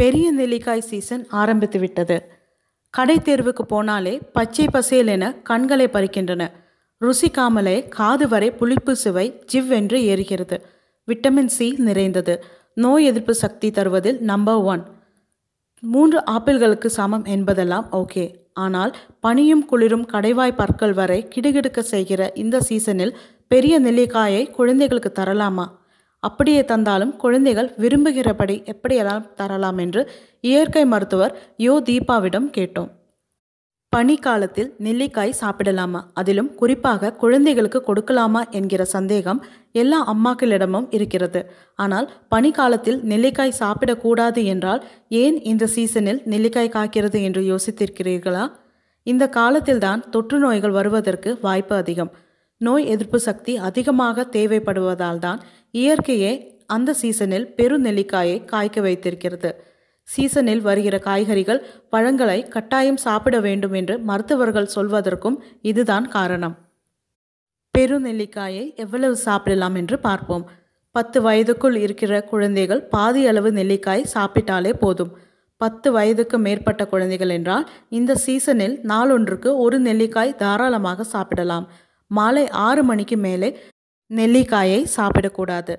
பெரிய நெல்லிக்காய் சீசன் ஆரம்பித்து விட்டது கடை தேர்வுக்கு போனாலே பச்சை பசேல் என கண்களை பறிக்கின்றன ருசிக்காமலே காது வரை புளிப்பு சுவை ஜிவ் என்று ஏறுகிறது விட்டமின் சி நிறைந்தது நோய் எதிர்ப்பு சக்தி தருவதில் நம்பர் ஒன் மூன்று ஆப்பிள்களுக்கு சமம் என்பதெல்லாம் ஓகே ஆனால் பனியும் குளிரும் கடைவாய் பற்கள் வரை கிடுகிடுக்க செய்கிற இந்த சீசனில் பெரிய நெல்லிக்காயை குழந்தைகளுக்கு தரலாமா அப்படியே தந்தாலும் குழந்தைகள் விரும்புகிறபடி எப்படியெல்லாம் தரலாம் என்று இயற்கை மருத்துவர் யோ தீபாவிடம் கேட்டோம் பனிக்காலத்தில் நெல்லிக்காய் சாப்பிடலாமா அதிலும் குறிப்பாக குழந்தைகளுக்கு கொடுக்கலாமா என்கிற சந்தேகம் எல்லா அம்மாக்களிடமும் இருக்கிறது ஆனால் பனிக்காலத்தில் நெல்லிக்காய் சாப்பிடக்கூடாது என்றால் ஏன் இந்த சீசனில் நெல்லிக்காய் காக்கிறது என்று யோசித்திருக்கிறீர்களா இந்த காலத்தில்தான் தொற்று நோய்கள் வருவதற்கு வாய்ப்பு அதிகம் நோய் எதிர்ப்பு சக்தி அதிகமாக தேவைப்படுவதால் தான் இயற்கையே அந்த சீசனில் பெருநெல்லிக்காயை காய்க்க வைத்திருக்கிறது சீசனில் வருகிற காய்கறிகள் பழங்களை கட்டாயம் சாப்பிட வேண்டும் என்று மருத்துவர்கள் சொல்வதற்கும் இதுதான் காரணம் பெருநெல்லிக்காயை எவ்வளவு சாப்பிடலாம் என்று பார்ப்போம் பத்து வயதுக்குள் இருக்கிற குழந்தைகள் பாதி அளவு நெல்லிக்காய் சாப்பிட்டாலே போதும் பத்து வயதுக்கு மேற்பட்ட குழந்தைகள் என்றால் இந்த சீசனில் நாளொன்றுக்கு ஒரு நெல்லிக்காய் தாராளமாக சாப்பிடலாம் மாலை ஆறு மணிக்கு மேலே நெல்லிக்காயை சாப்பிடக்கூடாது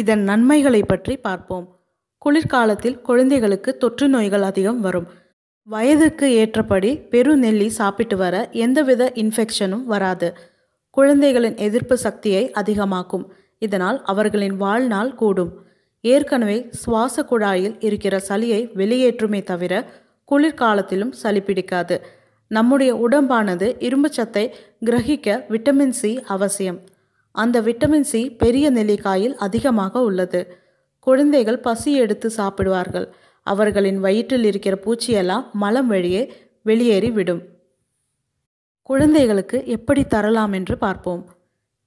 இதன் நன்மைகளை பற்றி பார்ப்போம் குளிர்காலத்தில் குழந்தைகளுக்கு தொற்று நோய்கள் அதிகம் வரும் வயதுக்கு ஏற்றபடி பெரு நெல்லி சாப்பிட்டு வர எந்தவித இன்ஃபெக்ஷனும் வராது குழந்தைகளின் எதிர்ப்பு சக்தியை அதிகமாக்கும் இதனால் அவர்களின் வாழ்நாள் கூடும் ஏற்கனவே சுவாச குழாயில் இருக்கிற சளியை வெளியேற்றுமே தவிர குளிர்காலத்திலும் சளி பிடிக்காது நம்முடைய உடம்பானது இரும்பு சத்தை கிரகிக்க விட்டமின் சி அவசியம் அந்த விட்டமின் சி பெரிய நெல்லிக்காயில் அதிகமாக உள்ளது குழந்தைகள் பசி எடுத்து சாப்பிடுவார்கள் அவர்களின் வயிற்றில் இருக்கிற பூச்சியெல்லாம் மலம் வழியே வெளியேறி விடும் குழந்தைகளுக்கு எப்படி தரலாம் என்று பார்ப்போம்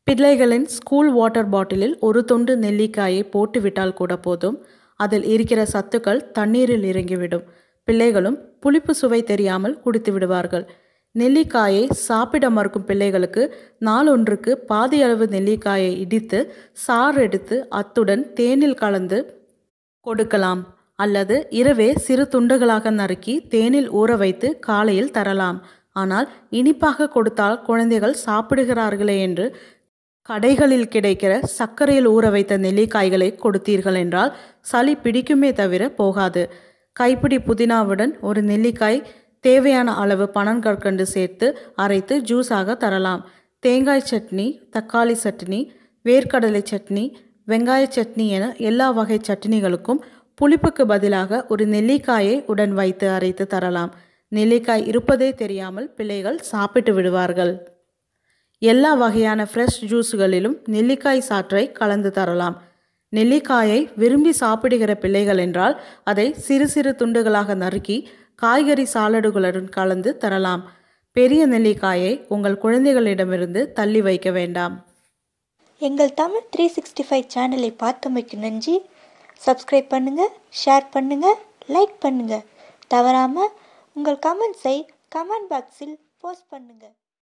பிள்ளைகளின் ஸ்கூல் வாட்டர் பாட்டிலில் ஒரு தொண்டு நெல்லிக்காயை போட்டுவிட்டால் கூட போதும் அதில் இருக்கிற சத்துக்கள் தண்ணீரில் இறங்கிவிடும் பிள்ளைகளும் புளிப்பு சுவை தெரியாமல் குடித்து விடுவார்கள் நெல்லிக்காயை சாப்பிட மறுக்கும் பிள்ளைகளுக்கு நாளொன்றுக்கு பாதி அளவு நெல்லிக்காயை இடித்து சாறு எடுத்து அத்துடன் தேனில் கலந்து கொடுக்கலாம் அல்லது இரவே சிறு துண்டுகளாக நறுக்கி தேனில் ஊற வைத்து காலையில் தரலாம் ஆனால் இனிப்பாக கொடுத்தால் குழந்தைகள் சாப்பிடுகிறார்களே என்று கடைகளில் கிடைக்கிற சர்க்கரையில் ஊற வைத்த நெல்லிக்காய்களை கொடுத்தீர்கள் என்றால் சளி பிடிக்குமே தவிர போகாது கைப்பிடி புதினாவுடன் ஒரு நெல்லிக்காய் தேவையான அளவு பனங்கற்கண்டு சேர்த்து அரைத்து ஜூஸாக தரலாம் தேங்காய் சட்னி தக்காளி சட்னி வேர்க்கடலை சட்னி வெங்காய சட்னி என எல்லா வகை சட்னிகளுக்கும் புளிப்புக்கு பதிலாக ஒரு நெல்லிக்காயை உடன் வைத்து அரைத்து தரலாம் நெல்லிக்காய் இருப்பதே தெரியாமல் பிள்ளைகள் சாப்பிட்டு விடுவார்கள் எல்லா வகையான ஃப்ரெஷ் ஜூஸுகளிலும் நெல்லிக்காய் சாற்றை கலந்து தரலாம் நெல்லிக்காயை விரும்பி சாப்பிடுகிற பிள்ளைகள் என்றால் அதை சிறு சிறு துண்டுகளாக நறுக்கி காய்கறி சாலடுகளுடன் கலந்து தரலாம் பெரிய நெல்லிக்காயை உங்கள் குழந்தைகளிடமிருந்து தள்ளி வைக்க வேண்டாம் எங்கள் தமிழ் த்ரீ சிக்ஸ்டி ஃபைவ் சேனலை பார்த்தமைக்கு நன்றி சப்ஸ்கிரைப் பண்ணுங்கள் ஷேர் பண்ணுங்கள் லைக் பண்ணுங்கள் தவறாமல் உங்கள் கமெண்ட்ஸை கமெண்ட் பாக்ஸில் போஸ்ட் பண்ணுங்கள்